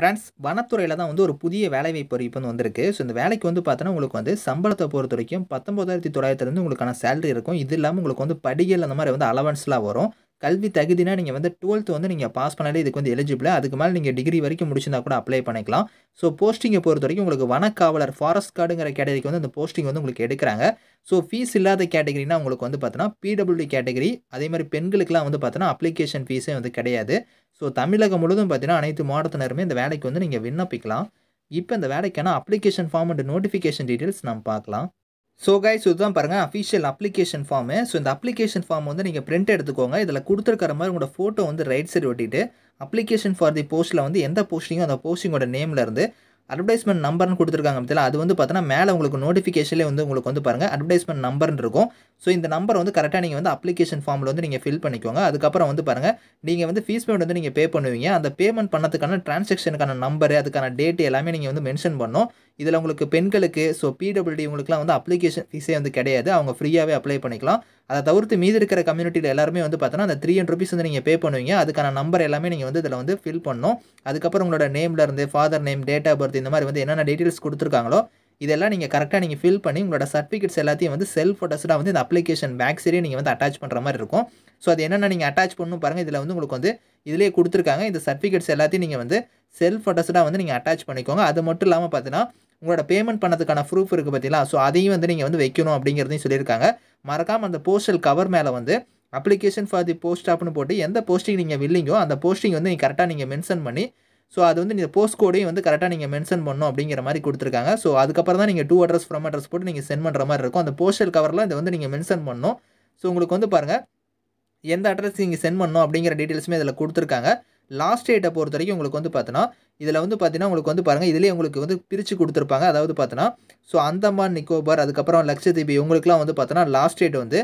friends வனத்துறையில் தான் வந்து ஒரு புதிய வேலைவாய்ப்பு அறிவிப்பு வந்து வந்திருக்கு ஸோ இந்த வேலைக்கு வந்து பார்த்தோன்னா உங்களுக்கு வந்து சம்பளத்தை பொறுத்த வரைக்கும் பத்தொம்போதாயிரத்தி தொள்ளாயிரத்துலேருந்து உங்களுக்கான சேலரி இருக்கும் இது இல்லாமல் உங்களுக்கு வந்து படிகள் அந்த மாதிரி வந்து அலவன்ஸ்லாம் வரும் கல்வி தகுதினா நீங்கள் வந்து டுவெல்த் வந்து நீங்கள் பாஸ் பண்ணாலே இதுக்கு வந்து எலிஜிபிள் அதுக்கு மேலே நீங்கள் டிகிரி வரைக்கும் முடிச்சிருந்தா கூட அப்ளை பண்ணிக்கலாம் ஸோ போஸ்டிங்கை பொறுத்த வரைக்கும் உங்களுக்கு வனக்காவலர் ஃபாரஸ்ட் கார்டுங்கிற கேட்டகரிக்கு வந்து அந்த போஸ்டிங் வந்து உங்களுக்கு எடுக்கிறாங்க ஸோ ஃபீஸ் இல்லாத கேட்டகரினா உங்களுக்கு வந்து பார்த்தோன்னா பிடபிள்யூடி கேட்டகரி அதே மாதிரி பெண்களுக்குலாம் வந்து பார்த்தோன்னா அப்ளிகேஷன் ஃபீஸே வந்து கிடையாது ஸோ தமிழகம் முழுவதும் பார்த்தீங்கன்னா அனைத்து மாவட்டத்தினருமே இந்த வேலைக்கு வந்து நீங்கள் விண்ணப்பிக்கலாம் இப்போ இந்த வேலைக்கான application form and notification details நம்ம பார்க்கலாம் ஸோ கைஸ் இதுதான் பாருங்கள் அஃபிஷியல் அப்ளிகேஷன் ஃபார்மு ஸோ இந்த அப்ளிகேஷன் ஃபார்ம் வந்து நீங்கள் பிரிண்ட் எடுத்துக்கோங்க இதில் கொடுத்துருக்கிற மாதிரி உங்களோட ஃபோட்டோ வந்து ரைட் சைடு ஒட்டிட்டு அப்ளிகேஷன் ஃபார் தி போஸ்ட்டில் வந்து எந்த போஸ்டிங்கோ அந்த போஸ்டிங்கோட நேமில் இருந்து அட்வர்டைஸ்மெண்ட் நம்பர்னு கொடுத்துருக்காங்க பார்த்தீங்களா அது வந்து பார்த்தீங்கன்னா மேலே உங்களுக்கு நோட்டிஃபிகேஷன்லேயே வந்து உங்களுக்கு வந்து பாருங்கள் அட்வர்டைஸ்மெண்ட் நம்பர்னு இருக்கும் ஸோ இந்த நம்பர் வந்து கரெக்டாக நீங்கள் வந்து அப்ளிகேஷன் ஃபார்மில் வந்து நீங்கள் ஃபில் பண்ணிக்கோங்க அதுக்கப்புறம் வந்து பாருங்கள் நீங்கள் வந்து ஃபீஸ் பேமெண்ட் வந்து நீங்கள் பே பண்ணுவீங்க அந்த பேமெண்ட் பண்ணதுக்கான டிரான்சாக்ஷனுக்கான நம்பரு அதுக்கான டேட் எல்லாமே நீங்கள் வந்து மென்ஷன் பண்ணணும் இதில் உங்களுக்கு பெண்களுக்கு ஸோ பிடபிள்யூடி இவங்களுக்குலாம் வந்து அப்ளிகேஷன் ஃபீஸே வந்து கிடையாது அவங்க ஃப்ரீயாகவே அப்ளை பண்ணிக்கலாம் அதை தவிர்த்து மீது இருக்கிற கம்யூனிட்டியில் எல்லாருமே வந்து பார்த்தோன்னா அந்த த்ரீ ஹண்ட்ரட் ருபீஸ் வந்து நீங்கள் பே பண்ணுவீங்க அதுக்கான நம்பர் எல்லாமே நீங்கள் வந்து இதில் வந்து ஃபில் பண்ணணும் அதுக்கப்புறம் உங்களோட இருந்து father name date of birth இந்த மாதிரி வந்து என்னென்ன டீட்டெயில்ஸ் கொடுத்துருக்காங்களோ இதெல்லாம் நீங்கள் கரெக்டாக நீங்கள் ஃபில் பண்ணி உங்களோட சர்டிஃபிகேட்ஸ் எல்லாத்தையும் வந்து செல்ஃப் ஃபோட்டோஸ்டாக வந்து இந்த அப்ளிகேஷன் பேக் சரியே நீங்கள் வந்து அட்டாச் பண்ணுற மாதிரி இருக்கும் ஸோ அது என்னென்ன நீங்கள் அட்டாச் பண்ணணும் பாருங்கள் இதில் வந்து உங்களுக்கு வந்து இதிலே கொடுத்துருக்காங்க இந்த சர்டிஃபிகேட்ஸ் எல்லாத்தையும் நீங்கள் வந்து செல்ஃப் ஃபோட்டோஸ்டாக வந்து நீங்கள் அட்டாச் பண்ணிக்கோங்க அது மட்டும் இல்லாமல் பார்த்தீங்கன்னா உங்களோட பேமெண்ட் பண்ணதுக்கான ப்ரூஃப் இருக்குது பார்த்தீங்களா ஸோ அதையும் வந்து நீங்கள் வந்து வைக்கணும் அப்படிங்கிறதையும் சொல்லியிருக்காங்க மறக்காமல் அந்த போஸ்டல் கவர் மேலே வந்து அப்ளிகேஷன் ஃபார் தி போஸ்ட் ஆப்னு போட்டு எந்த போஸ்டிங் நீங்கள் வில்லிங்கோ அந்த போஸ்டிங் வந்து நீங்கள் கரெக்டாக நீங்கள் மென்ஷன் பண்ணி ஸோ அது வந்து நீங்கள் போஸ்ட் கோடையும் வந்து கரெக்டாக நீங்கள் மென்ஷன் பண்ணணும் அப்படிங்கிற மாதிரி கொடுத்துருக்காங்க ஸோ அதுக்கப்புறம் தான் நீங்கள் டூ அட்ரஸ் ஃப்ரம் அட்ரஸ் போட்டு நீங்கள் சென்ட் பண்ணுற மாதிரி இருக்கும் அந்த போஸ்டல் கவரில் இதை வந்து நீங்கள் மென்ஷன் பண்ணணும் ஸோ உங்களுக்கு வந்து பாருங்கள் எந்த அட்ரஸ் நீங்கள் சென்ட் பண்ணணும் அப்படிங்கிற டீட்டெயில்ஸுமே இதில் கொடுத்துருக்காங்க லாஸ்ட் டேட்டை பொறுத்த வரைக்கும் உங்களுக்கு வந்து பார்த்தோன்னா இதில் வந்து பார்த்தீங்கன்னா உங்களுக்கு வந்து பாருங்கள் இதிலே உங்களுக்கு வந்து பிரித்து கொடுத்துருப்பாங்க அதாவது பார்த்தோன்னா ஸோ அந்தமான் நிக்கோபார் அதுக்கப்புறம் லட்சத்தீபி உங்களுக்குலாம் வந்து பார்த்தோன்னா லாஸ்ட் டேட் வந்து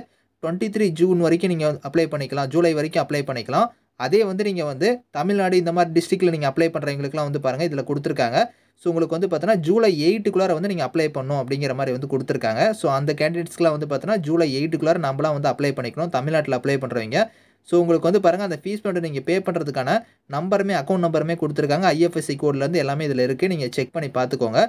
டுவெண்ட்டி த்ரீ ஜூன் வரைக்கும் நீங்கள் அப்ளை பண்ணிக்கலாம் ஜூலை வரைக்கும் அப்ளை பண்ணிக்கலாம் அதே வந்து நீங்கள் வந்து தமிழ்நாடு இந்த மாதிரி டிஸ்ட்ரிக்டில் நீங்கள் அப்ளை பண்ணுறவங்களுக்குலாம் வந்து பாருங்கள் இதில் கொடுத்துருக்காங்க ஸோ உங்களுக்கு வந்து பார்த்தோன்னா ஜூலை எயிட்டுக்குள்ளார வந்து நீங்கள் அப்ளை பண்ணணும் அப்படிங்கிற மாதிரி வந்து கொடுத்துருக்காங்க ஸோ அந்த கேண்டிடேட்ஸ்க்குலாம் வந்து பார்த்தோன்னா ஜூலை எயிட்டுக்குள்ளார நம்மளாம் வந்து அப்ளை பண்ணிக்கணும் தமிழ்நாட்டில் அப்ளை பண்ணுறவங்க ஸோ உங்களுக்கு வந்து பாருங்கள் அந்த ஃபீஸ் மட்டும் நீங்கள் பே பண்ணுறதுக்கான நம்பருமே அக்கௌண்ட் நம்பருமே கொடுத்துருக்காங்க ஐஎஃப்எஸ்சி கோட்லேருந்து எல்லாமே இதில் இருக்குது நீங்கள் செக் பண்ணி பார்த்துக்கோங்க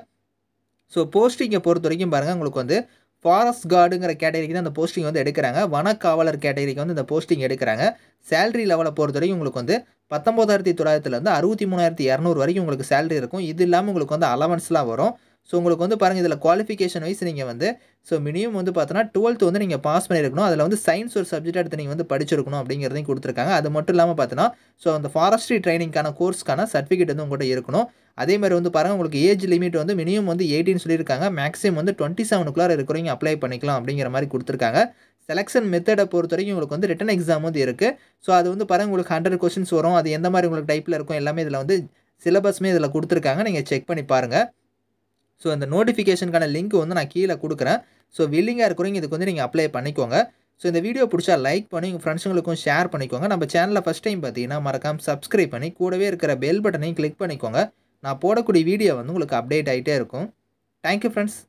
ஸோ போஸ்டிங்கை பொறுத்த வரைக்கும் பாருங்கள் உங்களுக்கு வந்து ஃபாரஸ்ட் கார்டுங்கிற கேட்டகரிக்கு தான் அந்த போஸ்டிங் வந்து எடுக்கிறாங்க வனக்காவலர் கேட்டகரிக்கு வந்து இந்த போஸ்டிங் எடுக்கிறாங்க சேலரி லெவலை பொறுத்த வரைக்கும் உங்களுக்கு வந்து பத்தொம்போதாயிரத்தி தொள்ளாயிரத்துலேருந்து அறுபத்தி மூணாயிரத்தி இரநூறு வரைக்கும் உங்களுக்கு சேலரி இருக்கும் இது இல்லாமல் உங்களுக்கு வந்து அலவன்ஸ்லாம் வரும் ஸோ உங்களுக்கு வந்து பாருங்கள் இதில் குவாலிஃபிகேஷன் வைஸ் நீங்கள் வந்து ஸோ மினிமம் வந்து பார்த்தோன்னா டுவெல்த் வந்து நீங்கள் பாஸ் பண்ணியிருக்கணும் அதில் வந்து சயின்ஸ் ஒரு சப்ஜெக்ட் எடுத்து நீங்கள் வந்து படிச்சிருக்கணும் அப்படிங்கிறதையும் கொடுத்துருக்காங்க அது மட்டும் இல்லாமல் பார்த்தோன்னா ஸோ அந்த ஃபாரஸ்ட்ரி ட்ரைனிங்கான கோர்ஸ்க்கான சர்டிஃபிகேட் வந்து உங்கள்கிட்ட இருக்கணும் அதே மாதிரி வந்து பாருங்கள் உங்களுக்கு ஏஜ் லிமிட் வந்து மினிமம் வந்து எயிட்டின்னு சொல்லியிருக்காங்க மேக்ஸிமம் வந்து டுவெண்ட்டி செவனுக்குள்ளார இருக்கிறவங்க அப்ளை பண்ணிக்கலாம் அப்படிங்கிற மாதிரி கொடுத்துருக்காங்க செலெக்ஷன் மெத்தடை பொறுத்த வரைக்கும் உங்களுக்கு வந்து ரிட்டன் எக்ஸாம் வந்து இருக்குது ஸோ அது வந்து பாருங்கள் உங்களுக்கு ஹண்ட்ரட் கொஸ்டின்ஸ் வரும் அது எந்த மாதிரி உங்களுக்கு டைப்பில் இருக்கும் எல்லாமே இதில் வந்து சிலபஸ்மே இதில் கொடுத்துருக்காங்க நீங்கள் செக் பண்ணி பாருங்கள் ஸோ இந்த நோட்டிஃபிகேஷனுக்கான லிங்க் வந்து நான் கீழே கொடுக்குறேன் ஸோ வில்லிங்காக இருக்கிறவங்க இதுக்கு வந்து நீங்கள் அப்ளை பண்ணிக்கோங்க ஸோ இந்த வீடியோ பிடிச்சா லைக் பண்ணி உங்கள் ஃப்ரெண்ட்ஸுங்களுக்கும் ஷேர் பண்ணிக்கோங்க நம்ம சேனலில் ஃபஸ்ட் டைம் பார்த்தீங்கன்னா மறக்காமல் சப்ஸ்கிரைப் பண்ணி கூடவே இருக்கிற பெல் பட்டனையும் கிளிக் பண்ணிக்கோங்க நான் போடக்கூடிய வீடியோ வந்து உங்களுக்கு அப்டேட் ஆகிட்டே இருக்கும் தேங்க்யூ ஃப்ரெண்ட்ஸ்